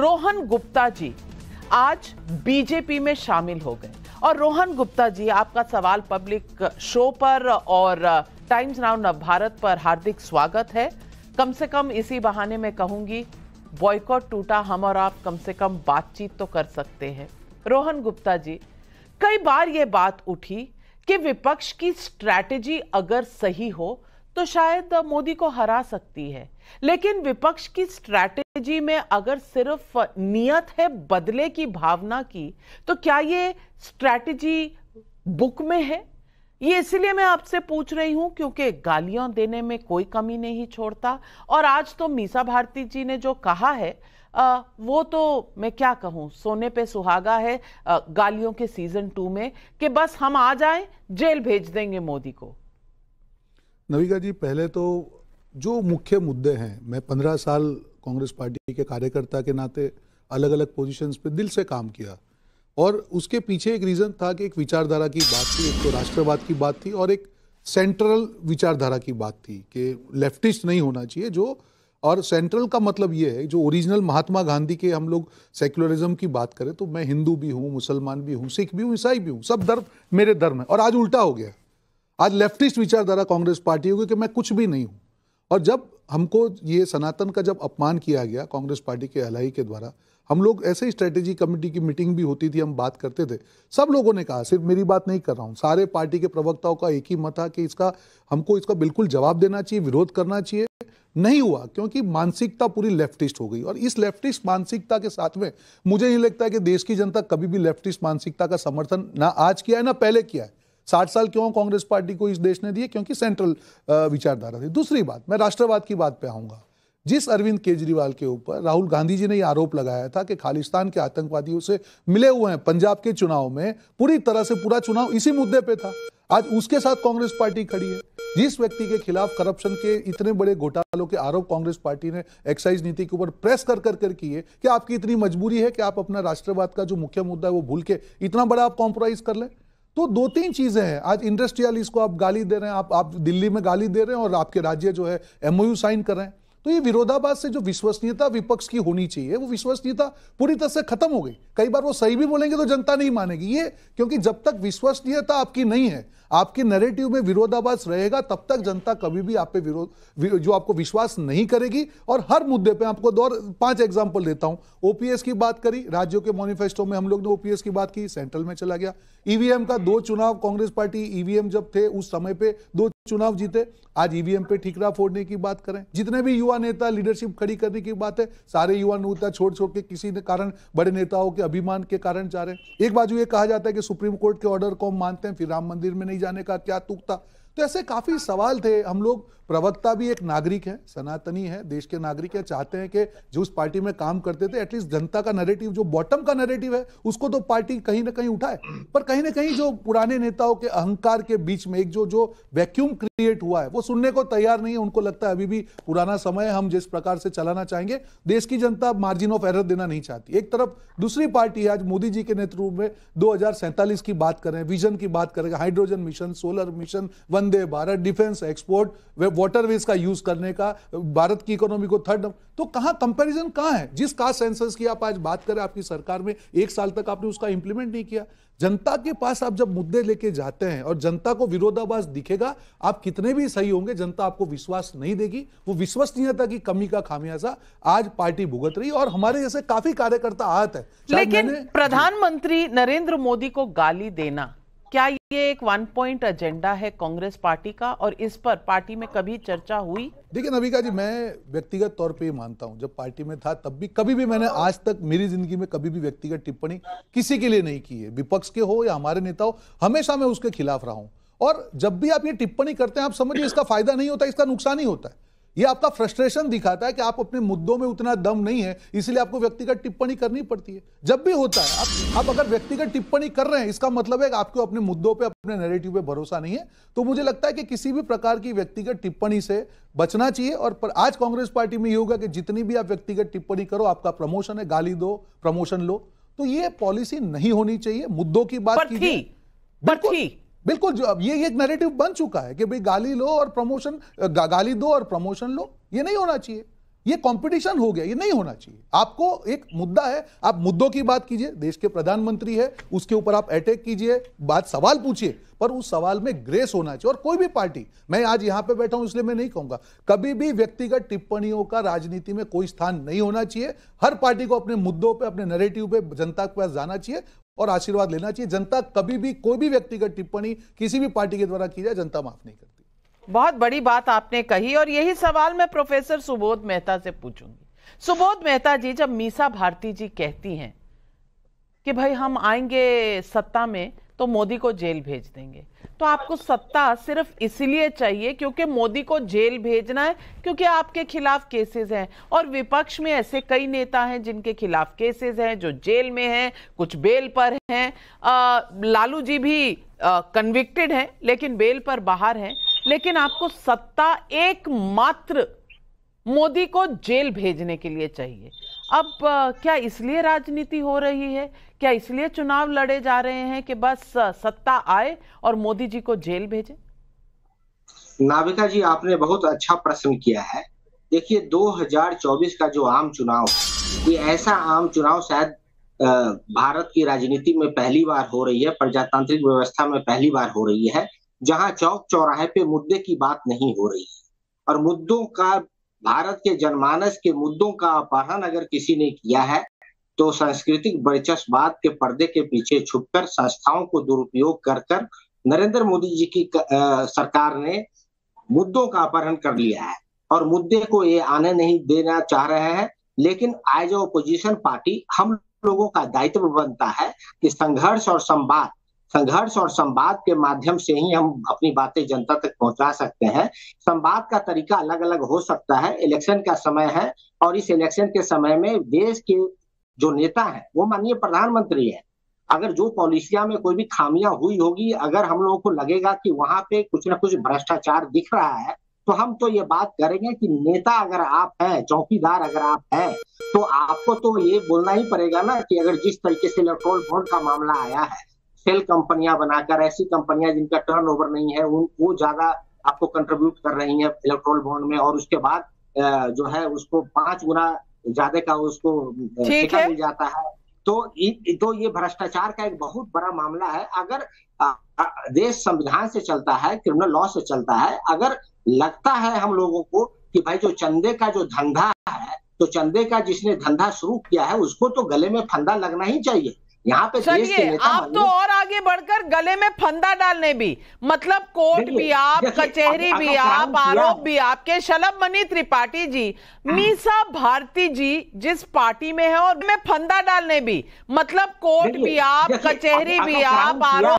रोहन गुप्ता जी आज बीजेपी में शामिल हो गए और रोहन गुप्ता जी आपका सवाल पब्लिक शो पर और टाइम्स नाउ भारत पर हार्दिक स्वागत है कम से कम इसी बहाने में कहूंगी बॉयकॉट टूटा हम और आप कम से कम बातचीत तो कर सकते हैं रोहन गुप्ता जी कई बार ये बात उठी कि विपक्ष की स्ट्रैटेजी अगर सही हो तो शायद मोदी को हरा सकती है लेकिन विपक्ष की स्ट्रैटेजी में अगर सिर्फ नियत है बदले की भावना की तो क्या ये स्ट्रैटेजी बुक में है ये इसलिए मैं आपसे पूछ रही हूं क्योंकि गालियां देने में कोई कमी नहीं छोड़ता और आज तो मीसा भारती जी ने जो कहा है आ, वो तो मैं क्या कहूँ सोने पे सुहागा है आ, गालियों के सीजन टू में कि बस हम आ जाएं जेल भेज देंगे मोदी को नविका जी पहले तो जो मुख्य मुद्दे हैं मैं पंद्रह साल कांग्रेस पार्टी के कार्यकर्ता के नाते अलग अलग पोजीशंस पे दिल से काम किया और उसके पीछे एक रीज़न था कि एक विचारधारा की बात थी एक तो राष्ट्रवाद की बात थी और एक सेंट्रल विचारधारा की बात थी कि लेफ्टिस्ट नहीं होना चाहिए जो और सेंट्रल का मतलब ये है जो ओरिजिनल महात्मा गांधी के हम लोग सेक्युलरिज्म की बात करें तो मैं हिंदू भी हूँ मुसलमान भी हूँ सिख भी हूँ ईसाई भी हूँ सब धर्म मेरे धर्म है और आज उल्टा हो गया आज लेफ्टिस्ट विचारधारा कांग्रेस पार्टी होगी कि मैं कुछ भी नहीं हूं और जब हमको ये सनातन का जब अपमान किया गया कांग्रेस पार्टी के हलाई के द्वारा हम लोग ऐसे ही स्ट्रेटेजी कमेटी की मीटिंग भी होती थी हम बात करते थे सब लोगों ने कहा सिर्फ मेरी बात नहीं कर रहा हूँ सारे पार्टी के प्रवक्ताओं का एक ही मत था कि इसका हमको इसका बिल्कुल जवाब देना चाहिए विरोध करना चाहिए नहीं हुआ क्योंकि मानसिकता पूरी लेफ्टिस्ट हो गई और इस लेफ्टिस्ट मानसिकता के साथ में मुझे नहीं लगता है कि देश की जनता कभी भी लेफ्टिस्ट मानसिकता का समर्थन ना आज किया है ना पहले किया है साठ साल क्यों कांग्रेस पार्टी को इस देश ने दिए क्योंकि सेंट्रल विचारधारा थी दूसरी बात मैं राष्ट्रवाद की बात पे आऊंगा जिस अरविंद केजरीवाल के ऊपर राहुल गांधी जी ने यह आरोप लगाया था कि खालिस्तान के आतंकवादियों से मिले हुए हैं पंजाब के चुनाव में पूरी तरह से पूरा चुनाव इसी मुद्दे पे था आज उसके साथ कांग्रेस पार्टी खड़ी है जिस व्यक्ति के खिलाफ करप्शन के इतने बड़े घोटालों के आरोप कांग्रेस पार्टी ने एक्साइज नीति के ऊपर प्रेस कर कर कर किए कि आपकी इतनी मजबूरी है कि आप अपना राष्ट्रवाद का जो मुख्य मुद्दा है वो भूल के इतना बड़ा आप कॉम्प्रोमाइज कर लें तो दो तीन चीजें हैं आज इंडस्ट्रियल को आप गाली दे रहे हैं आप आप दिल्ली में गाली दे रहे हैं और आपके राज्य जो है एमओयू साइन कर रहे हैं तो ये विरोधाभास से जो विश्वसनीयता विपक्ष की होनी चाहिए वो विश्वसनीयता पूरी तरह से खत्म हो गई कई बार वो सही भी बोलेंगे तो जनता नहीं मानेगी ये क्योंकि जब तक विश्वसनीयता आपकी नहीं है आपके नरेटिव में विरोधाभास रहेगा तब तक जनता कभी भी आप पे विरोध जो आपको विश्वास नहीं करेगी और हर मुद्दे पे आपको दो पांच एग्जाम्पल देता हूं ओपीएस की बात करी राज्यों के मैनिफेस्टो में हम लोग ने ओपीएस की बात की सेंट्रल में चला गया ईवीएम e का दो चुनाव कांग्रेस पार्टी ईवीएम e जब थे उस समय पे दो चुनाव जीते आज ईवीएम e पे ठीकरा फोड़ने की बात करें जितने भी युवा नेता लीडरशिप खड़ी करने की बात है सारे युवा नेता छोड़ छोड़ के किसी कारण बड़े नेताओं के अभिमान के कारण जा रहे हैं एक बाजू ये कहा जाता है कि सुप्रीम कोर्ट के ऑर्डर को हम मानते हैं फिर राम मंदिर में नहीं जाने का क्या तुकता तो ऐसे काफ़ी सवाल थे हम लोग प्रवक्ता भी एक नागरिक है सनातनी है देश के नागरिक है चाहते हैं कि जो उस पार्टी में काम करते थे एटलीस्ट जनता का नरेटिव जो बॉटम का नरेटिव है उसको तो पार्टी कहीं ना कहीं उठाए पर कहीं ना कहीं जो पुराने नेताओं के अहंकार के बीच में एक जो जो वैक्यूम क्रिएट हुआ है वो सुनने को तैयार नहीं है उनको लगता है अभी भी पुराना समय हम जिस प्रकार से चलाना चाहेंगे देश की जनता मार्जिन ऑफ एरर देना नहीं चाहती एक तरफ दूसरी पार्टी आज मोदी जी के नेतृत्व में दो की बात करें विजन की बात करें hydrogen mission solar mission one Vande Bharat defence export वे वाटरवेज का यूज करने का भारत की इकोनॉमी को थर्ड तो कहां कंपैरिजन कहां है जिस कास्ट सेंसस की आप आज बात करें आपकी सरकार में एक साल तक आपने उसका इंप्लीमेंट नहीं किया जनता के पास आप जब मुद्दे लेके जाते हैं और जनता को विरोधाभास दिखेगा आप कितने भी सही होंगे जनता आपको विश्वास नहीं देगी वो विश्वसनीयता की कमी का खामियाजा आज पार्टी भुगत रही और हमारे जैसे काफी कार्यकर्ता आहत है लेकिन प्रधानमंत्री नरेंद्र मोदी को गाली देना क्या ये एक वन पॉइंट एजेंडा है कांग्रेस पार्टी का और इस पर पार्टी में कभी चर्चा हुई देखिए नविका जी मैं व्यक्तिगत तौर पे मानता हूँ जब पार्टी में था तब भी कभी भी मैंने आज तक मेरी जिंदगी में कभी भी व्यक्तिगत टिप्पणी किसी के लिए नहीं की है विपक्ष के हो या हमारे नेता हो हमेशा मैं उसके खिलाफ रहा हूँ और जब भी आप ये टिप्पणी करते हैं आप समझिए इसका फायदा नहीं होता इसका नुकसान ही होता है ये आपका फ्रस्ट्रेशन दिखाता है कि आप अपने मुद्दों में उतना दम नहीं है इसलिए आपको व्यक्तिगत टिप्पणी करनी पड़ती है जब भी होता है आप आप अगर व्यक्तिगत टिप्पणी कर रहे हैं इसका मतलब है कि आपको अपने मुद्दों पे अपने नेरेटिव पे भरोसा नहीं है तो मुझे लगता है कि किसी भी प्रकार की व्यक्तिगत टिप्पणी से बचना चाहिए और पर आज कांग्रेस पार्टी में ये होगा कि जितनी भी आप व्यक्तिगत टिप्पणी करो आपका प्रमोशन है गाली दो प्रमोशन लो तो ये पॉलिसी नहीं होनी चाहिए मुद्दों की बात की बिल्कुल जो अब ये एक नैरेटिव बन चुका है कि भाई गाली लो और प्रमोशन गा, गाली दो और प्रमोशन लो ये नहीं होना चाहिए ये कंपटीशन हो गया ये नहीं होना चाहिए आपको एक मुद्दा है आप मुद्दों की बात कीजिए देश के प्रधानमंत्री है उसके ऊपर आप अटैक कीजिए बात सवाल पूछिए पर उस सवाल में ग्रेस होना चाहिए और कोई भी पार्टी मैं आज यहां पे बैठा हूं इसलिए मैं नहीं कहूंगा कभी भी व्यक्तिगत टिप्पणियों का राजनीति में कोई स्थान नहीं होना चाहिए हर पार्टी को अपने मुद्दों पर अपने नरेटिव पे जनता के पास जाना चाहिए और आशीर्वाद लेना चाहिए जनता कभी भी कोई भी व्यक्तिगत टिप्पणी किसी भी पार्टी के द्वारा की जाए जनता माफ नहीं करती बहुत बड़ी बात आपने कही और यही सवाल मैं प्रोफेसर सुबोध मेहता से पूछूंगी सुबोध मेहता जी जब मीसा भारती जी कहती हैं कि भाई हम आएंगे सत्ता में तो मोदी को जेल भेज देंगे तो आपको सत्ता सिर्फ इसलिए चाहिए क्योंकि मोदी को जेल भेजना है क्योंकि आपके खिलाफ केसेस हैं और विपक्ष में ऐसे कई नेता हैं जिनके खिलाफ केसेस हैं जो जेल में हैं कुछ बेल पर हैं लालू जी भी कन्विक्टेड हैं लेकिन बेल पर बाहर हैं लेकिन आपको सत्ता एकमात्र मोदी को जेल भेजने के लिए चाहिए अब क्या इसलिए राजनीति हो रही है क्या इसलिए चुनाव लड़े जा रहे हैं कि बस सत्ता आए और मोदी जी को जेल भेजे नाविका जी आपने बहुत अच्छा प्रश्न किया है देखिए 2024 का जो आम चुनाव ये ऐसा आम चुनाव शायद भारत की राजनीति में पहली बार हो रही है प्रजातांत्रिक व्यवस्था में पहली बार हो रही है जहां चौक चौराहे पे मुद्दे की बात नहीं हो रही है और मुद्दों का भारत के जनमानस के मुद्दों का अपहरण अगर किसी ने किया है तो सांस्कृतिक वर्चस्ववाद के पर्दे के पीछे छुपकर संस्थाओं को दुरुपयोग कर कर नरेंद्र मोदी जी की सरकार ने मुद्दों का अपहरण कर लिया है और मुद्दे को ये आने नहीं देना चाह रहे हैं लेकिन एज ए ओपोजिशन पार्टी हम लोगों का दायित्व बनता है कि संघर्ष और संवाद संघर्ष और संवाद के माध्यम से ही हम अपनी बातें जनता तक पहुंचा सकते हैं संवाद का तरीका अलग अलग हो सकता है इलेक्शन का समय है और इस इलेक्शन के समय में देश के जो नेता है वो माननीय प्रधानमंत्री है अगर जो पॉलिसिया में कोई भी खामियां हुई होगी अगर हम लोगों को लगेगा कि वहां पे कुछ ना कुछ भ्रष्टाचार दिख रहा है तो हम तो ये बात करेंगे कि नेता अगर आप हैं चौकीदार अगर आप हैं तो आपको तो ये बोलना ही पड़ेगा ना कि अगर जिस तरीके से इलेक्ट्रोल बॉन्ड का मामला आया है सेल कंपनियां बनाकर ऐसी कंपनियां जिनका टर्नओवर नहीं है उन वो ज्यादा आपको कंट्रीब्यूट कर रही है इलेक्ट्रोल बॉन्ड में और उसके बाद जो है उसको पांच गुना ज्यादा का उसको ठेका मिल जाता है तो तो ये भ्रष्टाचार का एक बहुत बड़ा मामला है अगर देश संविधान से चलता है क्रिमिनल लॉ से चलता है अगर लगता है हम लोगों को कि भाई जो चंदे का जो धंधा है तो चंदे का जिसने धंधा शुरू किया है उसको तो गले में फंदा लगना ही चाहिए यहाँ पे सुनिए आप तो और आगे बढ़कर गले में फंदा डालने भी मतलब कोर्ट भी आप कचहरी भी आप आरोप भी आपके शलभ मनी त्रिपाठी जी हाँ। मीसा भारती जी जिस पार्टी में है और में फंदा डालने भी मतलब कोर्ट भी आप कचहरी भी आप आरोप